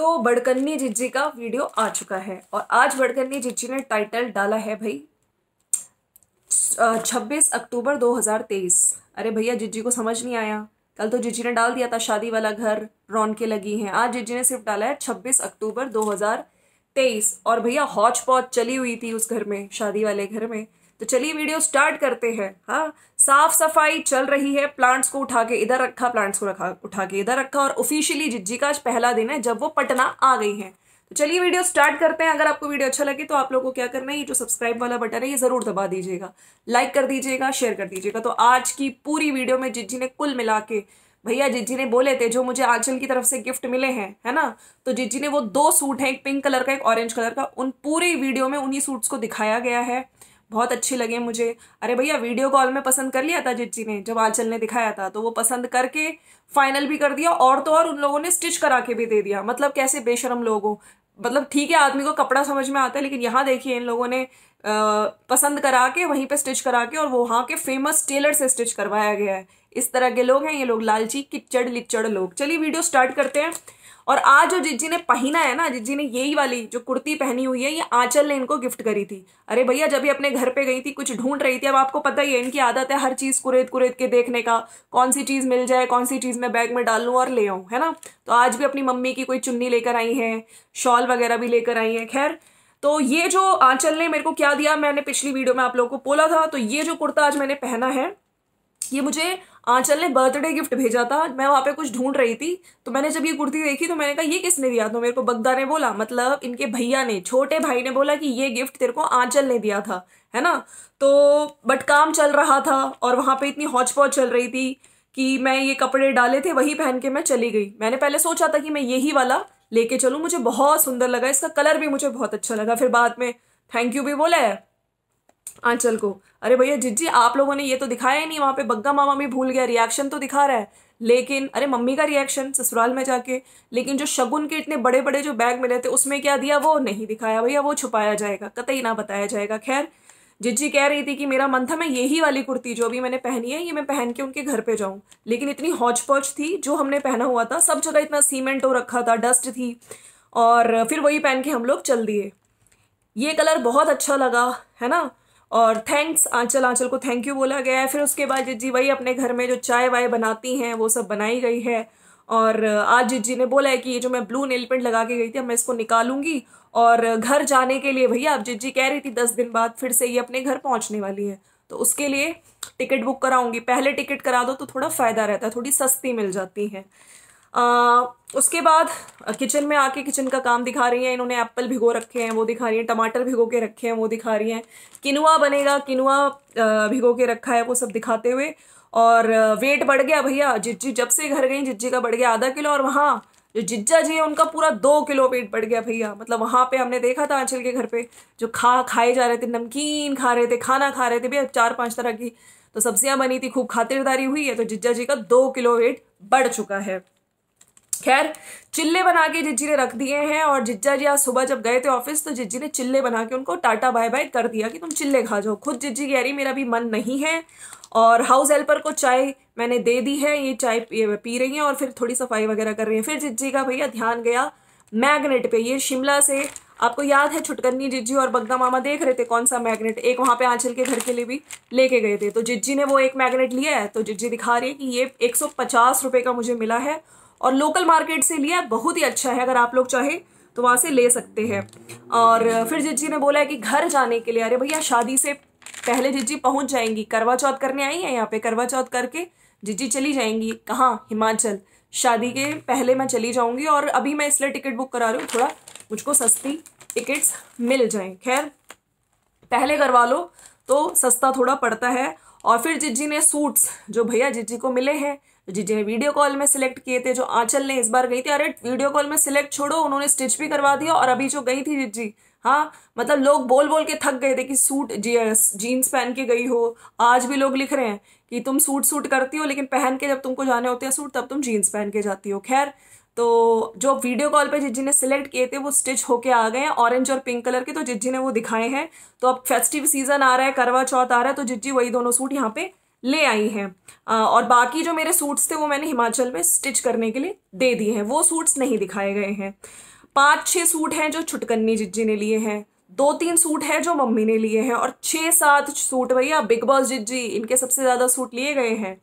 तो बड़कन्नी जिज्जी का वीडियो आ चुका है और आज बड़कन्नी जिज्जी ने टाइटल डाला है भाई छब्बीस अक्टूबर 2023 अरे भैया जिज्जी को समझ नहीं आया कल तो जिज्जी ने डाल दिया था शादी वाला घर के लगी हैं आज जिज्जी ने सिर्फ डाला है छब्बीस अक्टूबर 2023 और भैया हॉच पॉच चली हुई थी उस घर में शादी वाले घर में तो चलिए वीडियो स्टार्ट करते हैं हाँ साफ सफाई चल रही है प्लांट्स को उठा के इधर रखा प्लांट्स को रखा उठा के इधर रखा और ऑफिशियली जिज्जी का आज पहला दिन है जब वो पटना आ गई हैं तो चलिए वीडियो स्टार्ट करते हैं अगर आपको वीडियो अच्छा लगे तो आप लोग को क्या करना है ये जो सब्सक्राइब वाला बटन है ये जरूर दबा दीजिएगा लाइक कर दीजिएगा शेयर कर दीजिएगा तो आज की पूरी वीडियो में जिज्जी ने कुल मिला के भैया जिज्जी ने बोले थे जो मुझे आंचल की तरफ से गिफ्ट मिले हैं है ना तो जिज्जी ने वो दो सूट हैं एक पिंक कलर का एक ऑरेंज कलर का उन पूरी वीडियो में उन्हीं सूट्स को दिखाया गया है बहुत अच्छी लगे मुझे अरे भैया वीडियो कॉल में पसंद कर लिया था जिज्जी ने जब आंचल ने दिखाया था तो वो पसंद करके फाइनल भी कर दिया और तो और उन लोगों ने स्टिच करा के भी दे दिया मतलब कैसे बेशरम लोगों मतलब ठीक है आदमी को कपड़ा समझ में आता है लेकिन यहाँ देखिए इन लोगों ने पसंद करा के वहीं पे स्टिच करा के और वहाँ के फेमस टेलर से स्टिच करवाया गया है इस तरह के लोग हैं ये लोग लालची किचड़ लिच्चड़ लोग चलिए वीडियो स्टार्ट करते हैं और आज जो जिज्जी ने पहना है ना जिज्जी ने यही वाली जो कुर्ती पहनी हुई है ये आंचल ने इनको गिफ्ट करी थी अरे भैया जब ये अपने घर पे गई थी कुछ ढूंढ रही थी अब आपको पता ही है इनकी आदत है हर चीज़ कुरेद कुरेद के देखने का कौन सी चीज़ मिल जाए कौन सी चीज़ मैं बैग में डाल लूँ और ले आऊँ है ना तो आज भी अपनी मम्मी की कोई चुन्नी लेकर आई है शॉल वगैरह भी लेकर आई है खैर तो ये जो आंचल ने मेरे को क्या दिया मैंने पिछली वीडियो में आप लोगों को बोला था तो ये जो कुर्ता आज मैंने पहना है ये मुझे आंचल ने बर्थडे गिफ्ट भेजा था मैं वहाँ पे कुछ ढूंढ रही थी तो मैंने जब ये कुर्ती देखी तो मैंने कहा ये किसने दिया तो मेरे को बगदा ने बोला मतलब इनके भैया ने छोटे भाई ने बोला कि ये गिफ्ट तेरे को आंचल ने दिया था है ना तो बट काम चल रहा था और वहाँ पे इतनी हौच पौच चल रही थी कि मैं ये कपड़े डाले थे वही पहन के मैं चली गई मैंने पहले सोचा था कि मैं यही वाला लेके चलूँ मुझे बहुत सुंदर लगा इसका कलर भी मुझे बहुत अच्छा लगा फिर बाद में थैंक यू भी बोला है आंचल को अरे भैया जिज्जी आप लोगों ने ये तो दिखाया ही नहीं वहाँ पे बग्गा मामा भी भूल गया रिएक्शन तो दिखा रहा है लेकिन अरे मम्मी का रिएक्शन ससुराल में जाके लेकिन जो शगुन के इतने बड़े बड़े जो बैग मिले थे उसमें क्या दिया वो नहीं दिखाया भैया वो छुपाया जाएगा कतई ना बताया जाएगा खैर जिज्जी कह रही थी कि मेरा मन था मैं यही वाली कुर्ती जो अभी मैंने पहनी है ये मैं पहन के उनके घर पे जाऊं लेकिन इतनी हौच पौच थी जो हमने पहना हुआ था सब जगह इतना सीमेंट हो रखा था डस्ट थी और फिर वही पहन के हम लोग चल दिए ये कलर बहुत अच्छा लगा है ना और थैंक्स आंचल आंचल को थैंक यू बोला गया है फिर उसके बाद जिज्जी वही अपने घर में जो चाय वाय बनाती हैं वो सब बनाई गई है और आज जिज्जी ने बोला है कि ये जो मैं ब्लू नेल पेंट लगा के गई थी अब मैं इसको निकालूंगी और घर जाने के लिए भैया अब जिज्जी कह रही थी दस दिन बाद फिर से ये अपने घर पहुंचने वाली है तो उसके लिए टिकट बुक कराऊंगी पहले टिकट करा दो तो थोड़ा फ़ायदा रहता है थोड़ी सस्ती मिल जाती है आ, उसके बाद किचन में आके किचन का काम दिखा रही हैं इन्होंने एप्पल भिगो रखे हैं वो दिखा रही हैं टमाटर भिगो के रखे हैं वो दिखा रही हैं किनुआ बनेगा किनुआ भिगो के रखा है वो सब दिखाते हुए और वेट बढ़ गया भैया जिज्जी जब से घर गई जिज्जी का बढ़ गया आधा किलो और वहाँ जो जिज्जा जी है उनका पूरा दो किलो वेट बढ़ गया भैया मतलब वहाँ पे हमने देखा था आंचल के घर पे जो खा खाए जा रहे थे नमकीन खा रहे थे खाना खा रहे थे भैया चार पाँच तरह की तो सब्जियाँ बनी थी खूब खातिरदारी हुई है तो जिज्जा जी का दो किलो वेट बढ़ चुका है खैर चिल्ले बना के जिज्जी ने रख दिए हैं और जिज्जा जी आज सुबह जब गए थे ऑफिस तो जिज्जी ने चिल्ले बना के उनको टाटा बाय बाय कर दिया कि तुम चिल्ले खा जाओ खुद जिज्जी कह रही मेरा भी मन नहीं है और हाउस हेल्पर को चाय मैंने दे दी है ये चाय पी रही हैं और फिर थोड़ी सफाई वगैरह कर रही हैं फिर जिज्जी का भैया ध्यान गया मैग्नेट पे ये शिमला से आपको याद है छुटकन्नी जिज्जी और बगदा मामा देख रहे थे कौन सा मैग्नेट एक वहाँ पे आंचल के घर के लिए भी लेके गए थे तो जिज्जी ने वो एक मैग्नेट लिया है तो जिज्जी दिखा रही है कि ये एक सौ पचास रुपये का मुझे मिला है और लोकल मार्केट से लिया बहुत ही अच्छा है अगर आप लोग चाहे तो वहाँ से ले सकते हैं और फिर जिज्जी ने बोला है कि घर जाने के लिए अरे भैया शादी से पहले जिज्जी पहुँच जाएंगी करवा चौथ करने आई है यहाँ पे करवा चौथ करके जिज्जी चली जाएंगी कहाँ हिमाचल शादी के पहले मैं चली जाऊँगी और अभी मैं इसलिए टिकट बुक करा रही हूँ थोड़ा मुझको सस्ती टिकट्स मिल जाए खैर पहले करवा लो तो सस्ता थोड़ा पड़ता है और फिर जिज्जी ने सूट्स जो भैया जिज्जी को मिले हैं जी जिन्हें वीडियो कॉल में सिलेक्ट किए थे जो आंचल ने इस बार गई थी अरे वीडियो कॉल में सिलेक्ट छोड़ो उन्होंने स्टिच भी करवा दिया और अभी जो गई थी जी हाँ मतलब लोग बोल बोल के थक गए थे कि सूट जी जीन्स पहन के गई हो आज भी लोग लिख रहे हैं कि तुम सूट सूट करती हो लेकिन पहन के जब तुमको जाने होते हैं सूट तब तुम जीन्स पहन के जाती हो खैर तो जो वीडियो कॉल पे जिज्जी ने सिलेक्ट किए थे वो स्टिच होके आ गए हैं ऑरेंज और पिंक कलर के तो जिज्जी ने वो दिखाए हैं तो अब फेस्टिव सीजन आ रहा है करवा चौथ आ रहा है तो जिज्जी वही दोनों सूट यहाँ पे ले आई हैं और बाकी जो मेरे सूट्स थे वो मैंने हिमाचल में स्टिच करने के लिए दे दिए हैं वो सूट्स नहीं दिखाए गए हैं पाँच छः सूट हैं जो छुटकन्नी जिज्जी ने लिए हैं दो तीन सूट है जो मम्मी ने लिए हैं और छः सात सूट भैया बिग बॉस जिज्जी इनके सबसे ज़्यादा सूट लिए गए हैं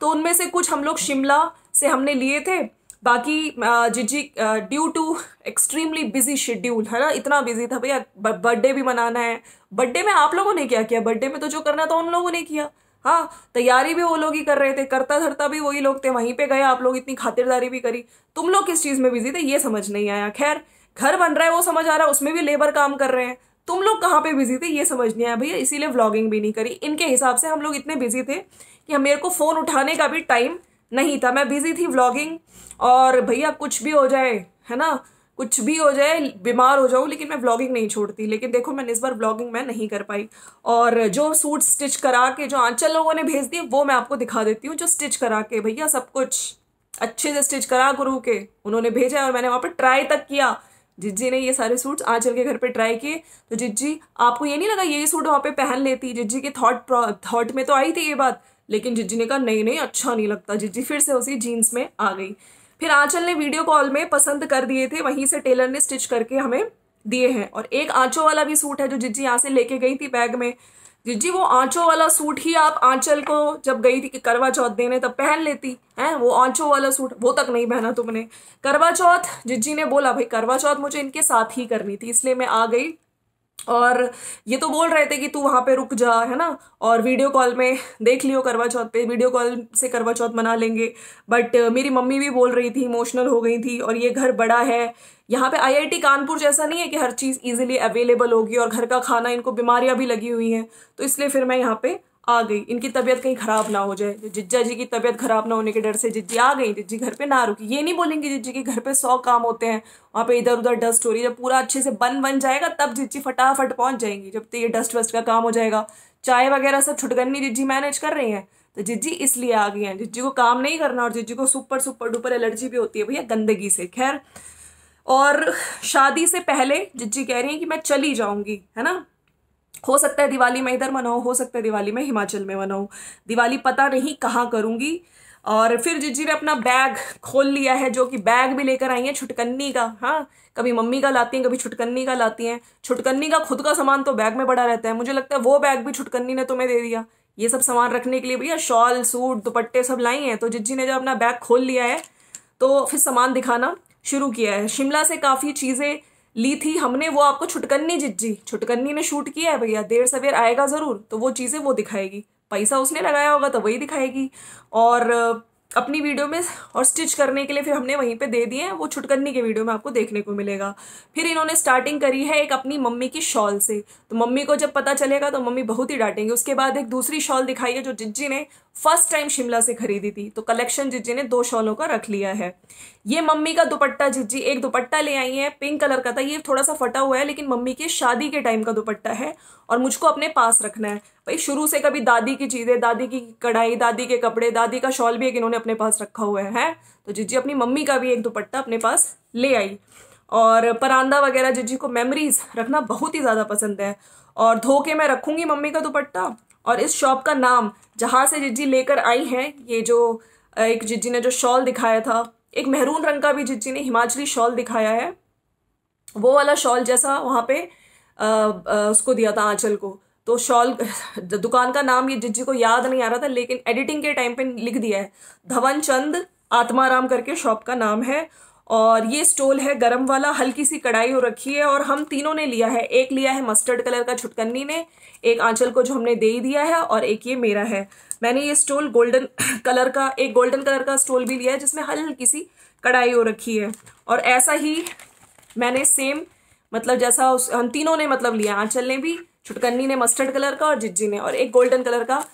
तो उनमें से कुछ हम लोग शिमला से हमने लिए थे बाकी जिजी due to extremely busy schedule है ना इतना बिजी था भैया बर्थडे भी मनाना है बर्थडे में आप लोगों ने क्या किया बर्थडे में तो जो करना था उन लोगों ने किया हाँ तैयारी भी वो लोग ही कर रहे थे करता धरता भी वही लोग थे वहीं पे गए आप लोग इतनी खातिरदारी भी करी तुम लोग किस चीज़ में बिजी थे ये समझ नहीं आया खैर घर बन रहा है वो समझ आ रहा है उसमें भी लेबर काम कर रहे हैं तुम लोग कहाँ पे बिजी थे ये समझ नहीं आया भैया इसीलिए व्लॉगिंग भी नहीं करी इनके हिसाब से हम लोग इतने बिजी थे कि मेरे को फ़ोन उठाने का भी टाइम नहीं था मैं बिजी थी व्लॉगिंग और भैया कुछ भी हो जाए है ना कुछ भी हो जाए बीमार हो जाऊँ लेकिन मैं व्लॉगिंग नहीं छोड़ती लेकिन देखो मैंने इस बार व्लॉगिंग मैं नहीं कर पाई और जो सूट स्टिच करा के जो आंचल लोगों ने भेज दिए वो मैं आपको दिखा देती हूँ जो स्टिच करा के भैया सब कुछ अच्छे से स्टिच करा गुरु के उन्होंने भेजा और मैंने वहाँ पर ट्राई तक किया जिज्जी ने ये सारे सूट्स आंचल के घर पे ट्राई किए तो जिज्जी आपको ये नहीं लगा ये सूट वहाँ पे पहन लेती जिज्जी के थॉट थॉट में तो आई थी ये बात लेकिन जिज्जी ने कहा नहीं नहीं अच्छा नहीं लगता जिज्जी फिर से उसी जीन्स में आ गई फिर आंचल ने वीडियो कॉल में पसंद कर दिए थे वहीं से टेलर ने स्टिच करके हमें दिए हैं और एक आंचो वाला भी सूट है जो जिज्जी यहाँ से लेके गई थी बैग में जिज्जी वो आंचो वाला सूट ही आप आंचल को जब गई थी कि करवा चौथ देने तब पहन लेती हैं वो आंचो वाला सूट वो तक नहीं पहना तुमने करवा चौथ जिज्जी ने बोला भाई करवा चौथ मुझे इनके साथ ही करनी थी इसलिए मैं आ गई और ये तो बोल रहे थे कि तू वहाँ पे रुक जा है ना और वीडियो कॉल में देख लियो करवा चौथ पे वीडियो कॉल से करवा चौथ मना लेंगे बट मेरी मम्मी भी बोल रही थी इमोशनल हो गई थी और ये घर बड़ा है यहाँ पे आईआईटी कानपुर जैसा नहीं है कि हर चीज़ इजीली अवेलेबल होगी और घर का खाना इनको बीमारियाँ भी लगी हुई हैं तो इसलिए फिर मैं यहाँ पे आ गई इनकी तबीयत कहीं ख़राब ना हो जाए तो जिज्जा जी की तबीयत ख़राब ना होने के डर से जिज्जी आ गई जिज्जी घर पे ना रुकी ये नहीं बोलेंगे जिज्जी के घर पे सौ काम होते हैं वहाँ पे इधर उधर डस्ट हो रही है जब पूरा अच्छे से बन बन जाएगा तब जिज्जी फटाफट पहुँच जाएंगी जब तो ये डस्ट वस्ट का काम हो जाएगा चाय वगैरह सब छुटगन्नी जिज्जी मैनेज कर रही है तो जिज्जी इसलिए आ गई है जिज्जी को काम नहीं करना और जिज्जी को सुपर सुपर डुपर एलर्जी भी होती है भैया गंदगी से खैर और शादी से पहले जिज्जी कह रही है कि मैं चली जाऊंगी है ना हो सकता है दिवाली में इधर मनाऊँ हो सकता है दिवाली में हिमाचल में मनाऊँ दिवाली पता नहीं कहाँ करूँगी और फिर जिज्जी ने अपना बैग खोल लिया है जो कि बैग भी लेकर आई है छुटकन्नी का हाँ कभी मम्मी का लाती हैं कभी छुटकन्नी का लाती हैं छुटकन्नी का खुद का सामान तो बैग में बड़ा रहता है मुझे लगता है वो बैग भी छुटकन्नी ने तुम्हें दे दिया ये सब सामान रखने के लिए भैया शॉल सूट दुपट्टे सब लाई हैं तो जिज्जी ने जब अपना बैग खोल लिया है तो फिर सामान दिखाना शुरू किया है शिमला से काफ़ी चीज़ें ली थी हमने वो आपको छुटकन्नी जिज्जी छुटकन्नी ने शूट किया है भैया देर सवेर आएगा ज़रूर तो वो चीज़ें वो दिखाएगी पैसा उसने लगाया होगा तो वही दिखाएगी और अपनी वीडियो में और स्टिच करने के लिए फिर हमने वहीं पे दे दिए हैं वो छुटकन्नी के वीडियो में आपको देखने को मिलेगा फिर इन्होंने स्टार्टिंग करी है एक अपनी मम्मी की शॉल से तो मम्मी को जब पता चलेगा तो मम्मी बहुत ही डांटेंगे उसके बाद एक दूसरी शॉल दिखाई है जो जिज्जी ने फर्स्ट टाइम शिमला से खरीदी थी तो कलेक्शन जिज्जी ने दो शॉलों का रख लिया है ये मम्मी का दुपट्टा जिज्जी एक दुपट्टा ले आई है पिंक कलर का था ये थोड़ा सा फटा हुआ है लेकिन मम्मी के शादी के टाइम का दुपट्टा है और मुझको अपने पास रखना है भाई शुरू से कभी दादी की चीज़ें दादी की कढ़ाई दादी के कपड़े दादी का शॉल भी एक इन्होंने अपने पास रखा हुआ है, तो जिज्जी अपनी मम्मी का भी एक दुपट्टा अपने पास ले आई और परांदा वगैरह जिज्जी को मेमरीज रखना बहुत ही ज़्यादा पसंद है और धो के मैं रखूँगी मम्मी का दुपट्टा और इस शॉप का नाम जहाँ से जिज्जी लेकर आई हैं ये जो एक जिज्जी ने जो शॉल दिखाया था एक मेहरून रंग का भी जिज्जी ने हिमाचली शॉल दिखाया है वो वाला शॉल जैसा वहाँ पे आ, आ, उसको दिया था आंचल को तो शॉल दुकान का नाम ये जिज्जी को याद नहीं आ रहा था लेकिन एडिटिंग के टाइम पे लिख दिया है धवन चंद आत्माराम करके शॉप का नाम है और ये स्टोल है गरम वाला हल्की सी कढ़ाई हो रखी है और हम तीनों ने लिया है एक लिया है मस्टर्ड कलर का छुटकन्नी ने एक आंचल को जो हमने दे ही दिया है और एक ये मेरा है मैंने ये स्टोल गोल्डन कलर का एक गोल्डन कलर का स्टोल भी लिया है जिसमें हल्की सी कढ़ाई हो रखी है और ऐसा ही मैंने सेम मतलब जैसा उस हम तीनों ने मतलब लिया आंचल ने भी छुटकन्नी ने मस्टर्ड कलर का और जिज्जी ने और एक गोल्डन कलर का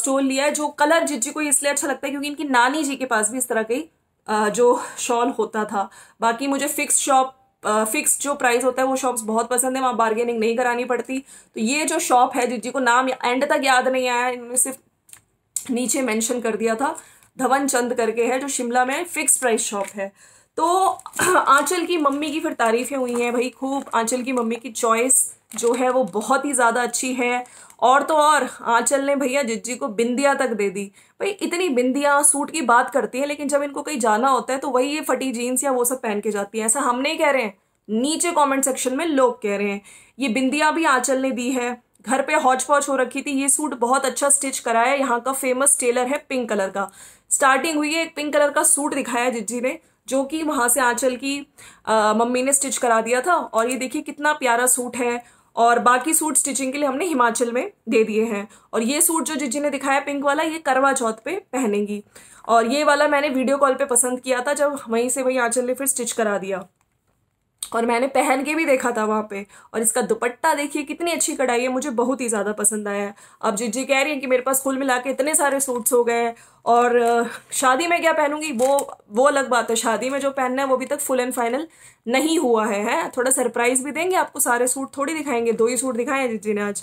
स्टोल लिया है जो कलर जिज्जी को इसलिए अच्छा लगता है क्योंकि इनकी नानी जी के पास भी इस तरह की जो शॉल होता था बाकी मुझे फिक्स शॉप फिक्स जो प्राइस होता है वो शॉप्स बहुत पसंद है वहाँ बार्गेनिंग नहीं करानी पड़ती तो ये जो शॉप है को नाम एंड तक याद नहीं आया इन्होंने सिर्फ नीचे मेंशन कर दिया था धवन चंद करके है जो शिमला में फिक्स प्राइस शॉप है तो आंचल की मम्मी की फिर तारीफ़ें हुई हैं भाई खूब आंचल की मम्मी की चॉइस जो है वो बहुत ही ज़्यादा अच्छी है और तो और आंचल ने भैया जिज्जी को बिंदिया तक दे दी भाई इतनी बिंदिया सूट की बात करती है लेकिन जब इनको कहीं जाना होता है तो वही ये फटी जीन्स या वो सब पहन के जाती है ऐसा हम नहीं कह रहे हैं नीचे कमेंट सेक्शन में लोग कह रहे हैं ये बिंदिया भी आंचल ने दी है घर पे हॉच पॉच हो रखी थी ये सूट बहुत अच्छा स्टिच कराया है यहाँ का फेमस टेलर है पिंक कलर का स्टार्टिंग हुई है एक पिंक कलर का सूट दिखाया जिज्जी ने जो कि वहाँ से आंचल की आ, मम्मी ने स्टिच करा दिया था और ये देखिए कितना प्यारा सूट है और बाकी सूट स्टिचिंग के लिए हमने हिमाचल में दे दिए हैं और ये सूट जो जिजी ने दिखाया पिंक वाला ये करवा चौथ पे पहनेंगी और ये वाला मैंने वीडियो कॉल पे पसंद किया था जब वहीं से वहीं आंचल ने फिर स्टिच करा दिया और मैंने पहन के भी देखा था वहाँ पे और इसका दुपट्टा देखिए कितनी अच्छी कढ़ाई है मुझे बहुत ही ज़्यादा पसंद आया है अब जी कह रही हैं कि मेरे पास कुल मिला के इतने सारे सूट्स हो गए और शादी में क्या पहनूंगी वो वो अलग बात है शादी में जो पहनना है वो अभी तक फुल एंड फाइनल नहीं हुआ है, है? थोड़ा सरप्राइज़ भी देंगे आपको सारे सूट थोड़ी दिखाएंगे दो ही सूट दिखाए जी ने आज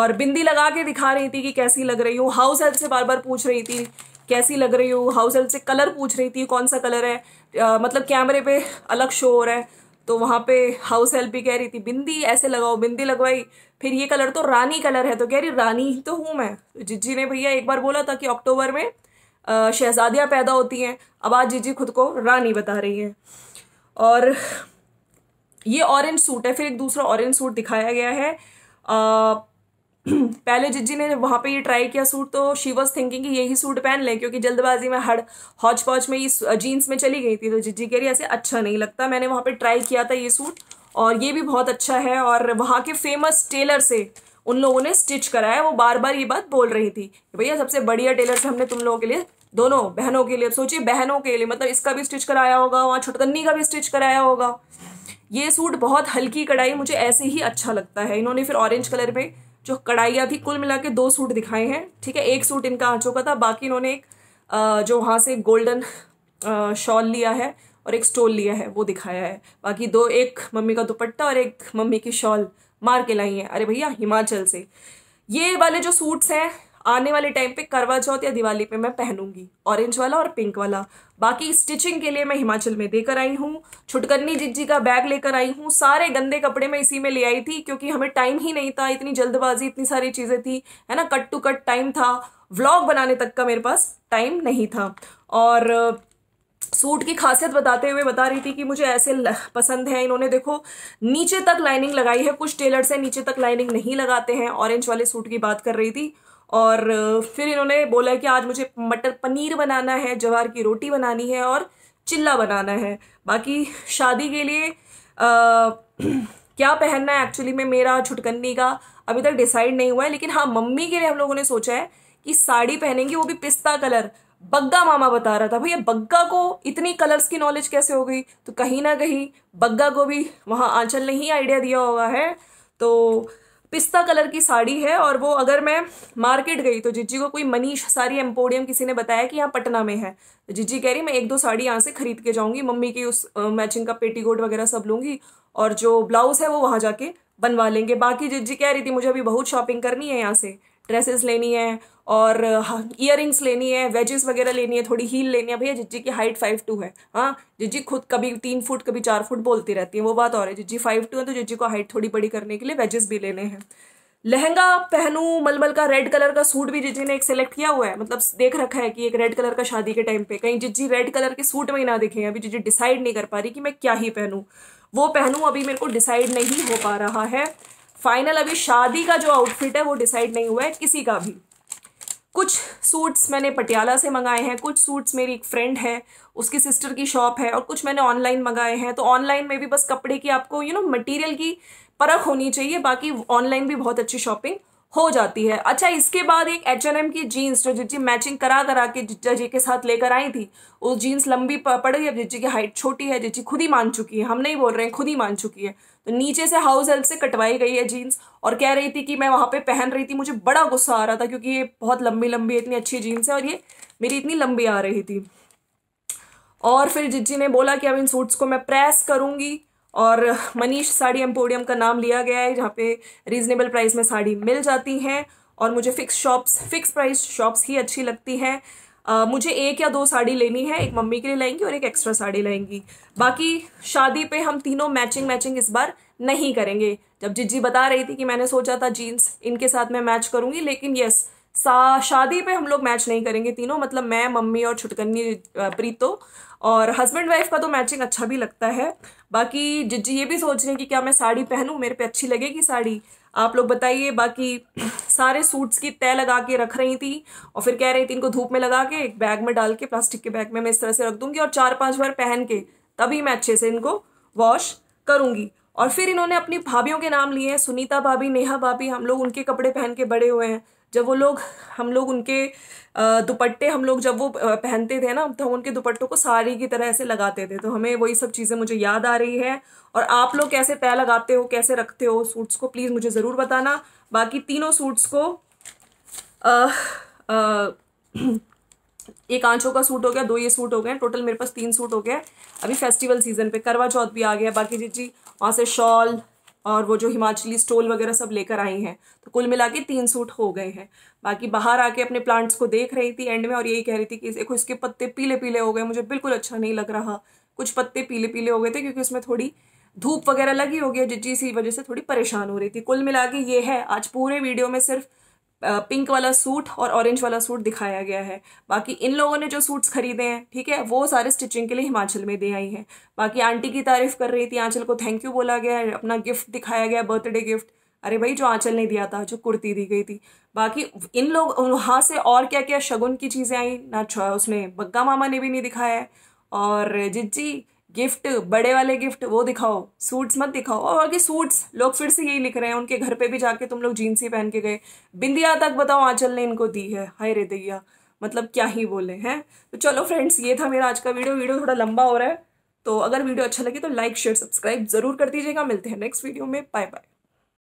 और बिंदी लगा के दिखा रही थी कि कैसी लग रही हूँ हाउस हेल्प से बार बार पूछ रही थी कैसी लग रही हूँ हाउस हेल्प से कलर पूछ रही थी कौन सा कलर है मतलब कैमरे पे अलग शो हो रहा है तो वहाँ पे हाउस हेल्प भी कह रही थी बिंदी ऐसे लगाओ बिंदी लगवाई फिर ये कलर तो रानी कलर है तो कह रही रानी ही तो हूँ मैं जिज्जी ने भैया एक बार बोला था कि अक्टूबर में शहजादियाँ पैदा होती हैं अब आज जिज्जी खुद को रानी बता रही है और ये ऑरेंज सूट है फिर एक दूसरा ऑरेंज सूट दिखाया गया है आ, पहले जिज्जी ने वहाँ पे ये ट्राई किया सूट तो शी वॉज थिंकिंग कि यही सूट पहन लें क्योंकि जल्दबाजी में हड़ हॉच पॉच में ये जीन्स में चली गई थी तो जिज्जी कह रही ऐसे अच्छा नहीं लगता मैंने वहाँ पे ट्राई किया था ये सूट और ये भी बहुत अच्छा है और वहाँ के फेमस टेलर से उन लोगों ने स्टिच कराया वो बार बार ये बात बोल रही थी भैया सबसे बढ़िया टेलर से हमने तुम लोगों के लिए दोनों बहनों के लिए सोचिए बहनों के लिए मतलब इसका भी स्टिच कराया होगा वहाँ छुटकन्नी का भी स्टिच कराया होगा ये सूट बहुत हल्की कढ़ाई मुझे ऐसे ही अच्छा लगता है इन्होंने फिर ऑरेंज कलर में जो कढ़ाइयाँ थी कुल मिला के दो सूट दिखाए हैं ठीक है एक सूट इनका आ चुका था बाकी इन्होंने एक जो वहाँ से गोल्डन शॉल लिया है और एक स्टोल लिया है वो दिखाया है बाकी दो एक मम्मी का दुपट्टा और एक मम्मी की शॉल मार के लाई है अरे भैया हिमाचल से ये वाले जो सूट्स हैं आने वाले टाइम पे करवा चौथ या दिवाली पे मैं पहनूंगी ऑरेंज वाला और पिंक वाला बाकी स्टिचिंग के लिए मैं हिमाचल में देकर आई हूँ छुटकन्नी जिज्जी का बैग लेकर आई हूँ सारे गंदे कपड़े मैं इसी में ले आई थी क्योंकि हमें टाइम ही नहीं था इतनी जल्दबाजी इतनी सारी चीज़ें थी है ना कट टू कट टाइम था व्लॉग बनाने तक का मेरे पास टाइम नहीं था और सूट की खासियत बताते हुए बता रही थी कि मुझे ऐसे पसंद है इन्होंने देखो नीचे तक लाइनिंग लगाई है कुछ टेलर्स हैं नीचे तक लाइनिंग नहीं लगाते हैं ऑरेंज वाले सूट की बात कर रही थी और फिर इन्होंने बोला कि आज मुझे मटर पनीर बनाना है जवार की रोटी बनानी है और चिल्ला बनाना है बाकी शादी के लिए आ, क्या पहनना है एक्चुअली में मेरा छुटकन्नी का अभी तक डिसाइड नहीं हुआ है लेकिन हाँ मम्मी के लिए हम लोगों ने सोचा है कि साड़ी पहनेंगे वो भी पिस्ता कलर बग्गा मामा बता रहा था भैया बग्गा को इतनी कलर्स की नॉलेज कैसे हो गई तो कहीं ना कहीं बग्गा को भी वहाँ आंचल ने ही आइडिया दिया हुआ है तो पिस्ता कलर की साड़ी है और वो अगर मैं मार्केट गई तो जिज्जी को कोई मनीष सारी एम्पोडियम किसी ने बताया कि यहाँ पटना में है तो जिज्जी कह रही मैं एक दो साड़ी यहाँ से खरीद के जाऊँगी मम्मी की उस मैचिंग का पेटीकोट वगैरह सब लूँगी और जो ब्लाउज़ है वो वहाँ जाके बनवा लेंगे बाकी जिज्जी कह रही थी मुझे अभी बहुत शॉपिंग करनी है यहाँ से ड्रेसेस लेनी है और इयर हाँ, लेनी है वेजेस वगैरह लेनी है थोड़ी हील लेनी है भैया जिज्जी की हाइट फाइव टू है हाँ जिज्जी खुद कभी तीन फुट कभी चार फुट बोलती रहती है वो बात और है जिज्जी फाइव टू है तो जिज्जी को हाइट थोड़ी बड़ी करने के लिए वेजेस भी लेने हैं लहंगा पहनू मलमल का रेड कलर का सूट भी जिज्जी ने एक सेलेक्ट किया हुआ है मतलब देख रखा है कि एक रेड कलर का शादी के टाइम पे कहीं जिज्जी रेड कलर के सूट में ही ना दिखे अभी जिज्जी डिसाइड नहीं कर पा रही कि मैं क्या ही पहनूँ वो पहनूँ अभी मेरे को डिसाइड नहीं हो पा रहा है फाइनल अभी शादी का जो आउटफिट है वो डिसाइड नहीं हुआ है किसी का भी कुछ सूट्स मैंने पटियाला से मंगाए हैं कुछ सूट्स मेरी एक फ्रेंड है उसकी सिस्टर की शॉप है और कुछ मैंने ऑनलाइन मंगाए हैं तो ऑनलाइन में भी बस कपड़े की आपको यू नो मटेरियल की परख होनी चाहिए बाकी ऑनलाइन भी बहुत अच्छी शॉपिंग हो जाती है अच्छा इसके बाद एक एच एन एम की जीन्स जो जिज्जी मैचिंग करा करा के जिज्जा जी के साथ लेकर आई थी वो जीन्स लंबी पड़ गई अब जिज्जी की हाइट छोटी है जिज्जी खुद ही मान चुकी है हम नहीं बोल रहे हैं खुद ही मान चुकी है तो नीचे से हाउस हेल्प से कटवाई गई है जीन्स और कह रही थी कि मैं वहाँ पे पहन रही थी मुझे बड़ा गुस्सा आ रहा था क्योंकि ये बहुत लंबी लंबी इतनी अच्छी जीन्स है और ये मेरी इतनी लंबी आ रही थी और फिर जिज्जी ने बोला कि अब इन सूट्स को मैं प्रेस करूँगी और मनीष साड़ी एम्पोडियम का नाम लिया गया है जहाँ पे रीज़नेबल प्राइस में साड़ी मिल जाती हैं और मुझे fix shops fix price shops ही अच्छी लगती हैं मुझे एक या दो साड़ी लेनी है एक मम्मी के लिए लाएंगी और एक एक्स्ट्रा साड़ी लाएंगी बाकी शादी पे हम तीनों मैचिंग मैचिंग इस बार नहीं करेंगे जब जिज्जी बता रही थी कि मैंने सोचा था जीन्स इनके साथ मैं मैच करूंगी लेकिन यस सा शादी पे हम लोग मैच नहीं करेंगे तीनों मतलब मैं मम्मी और छुटकन्नी प्रीतो और हस्बैंड वाइफ का तो मैचिंग अच्छा भी लगता है बाकी जज्जी ये भी सोच रहे हैं कि क्या मैं साड़ी पहनूं मेरे पे अच्छी लगेगी साड़ी आप लोग बताइए बाकी सारे सूट्स की तय लगा के रख रही थी और फिर कह रही थी इनको धूप में लगा के एक बैग में डाल के प्लास्टिक के बैग में मैं इस तरह से रख दूंगी और चार पांच बार पहन के तभी मैं अच्छे से इनको वॉश करूंगी और फिर इन्होंने अपनी भाभीियों के नाम लिए हैं सुनीता भाभी नेहा भाभी हम लोग उनके कपड़े पहन के बड़े हुए हैं जब वो लोग हम लोग उनके दुपट्टे हम लोग जब वो पहनते थे ना तो हम उनके दुपट्टों को साड़ी की तरह ऐसे लगाते थे तो हमें वही सब चीज़ें मुझे याद आ रही है और आप लोग कैसे तय लगाते हो कैसे रखते हो सूट्स को प्लीज़ मुझे ज़रूर बताना बाकी तीनों सूट्स को आ, आ, एक आंचों का सूट हो गया दो ये सूट हो गए टोटल मेरे पास तीन सूट हो गए अभी फेस्टिवल सीजन पे करवा चौथ भी आ गया बाकी जी जी वहाँ से शॉल और वो जो हिमाचली स्टोल वगैरह सब लेकर आई हैं तो कुल मिला के तीन सूट हो गए हैं बाकी बाहर आके अपने प्लांट्स को देख रही थी एंड में और यही कह रही थी कि देखो इसके पत्ते पीले पीले हो गए मुझे बिल्कुल अच्छा नहीं लग रहा कुछ पत्ते पीले पीले हो गए थे क्योंकि उसमें थोड़ी धूप वगैरह लगी होगी जिस वजह से थोड़ी परेशान हो रही थी कुल मिला के ये है आज पूरे वीडियो में सिर्फ पिंक वाला सूट और ऑरेंज वाला सूट दिखाया गया है बाकी इन लोगों ने जो सूट्स खरीदे हैं ठीक है वो सारे स्टिचिंग के लिए हिमाचल में दे आई हैं बाकी आंटी की तारीफ कर रही थी आंचल को थैंक यू बोला गया है अपना गिफ्ट दिखाया गया बर्थडे गिफ्ट अरे भाई जो आंचल ने दिया था जो कुर्ती दी गई थी बाकी इन लोग वहाँ से और क्या क्या शगुन की चीज़ें आई ना उसने बग्गा मामा ने भी नहीं दिखाया और जिज्जी गिफ्ट बड़े वाले गिफ्ट वो दिखाओ सूट्स मत दिखाओ और आगे सूट्स लोग फिर से यही लिख रहे हैं उनके घर पे भी जाके तुम लोग जीन्स ही पहन के गए बिंदिया तक बताओ आंचल ने इनको दी है हाय रे दैया मतलब क्या ही बोले हैं तो चलो फ्रेंड्स ये था मेरा आज का वीडियो वीडियो थोड़ा लंबा हो रहा है तो अगर वीडियो अच्छा लगे तो लाइक शेयर सब्सक्राइब जरूर कर दीजिएगा मिलते हैं नेक्स्ट वीडियो में बाय बाय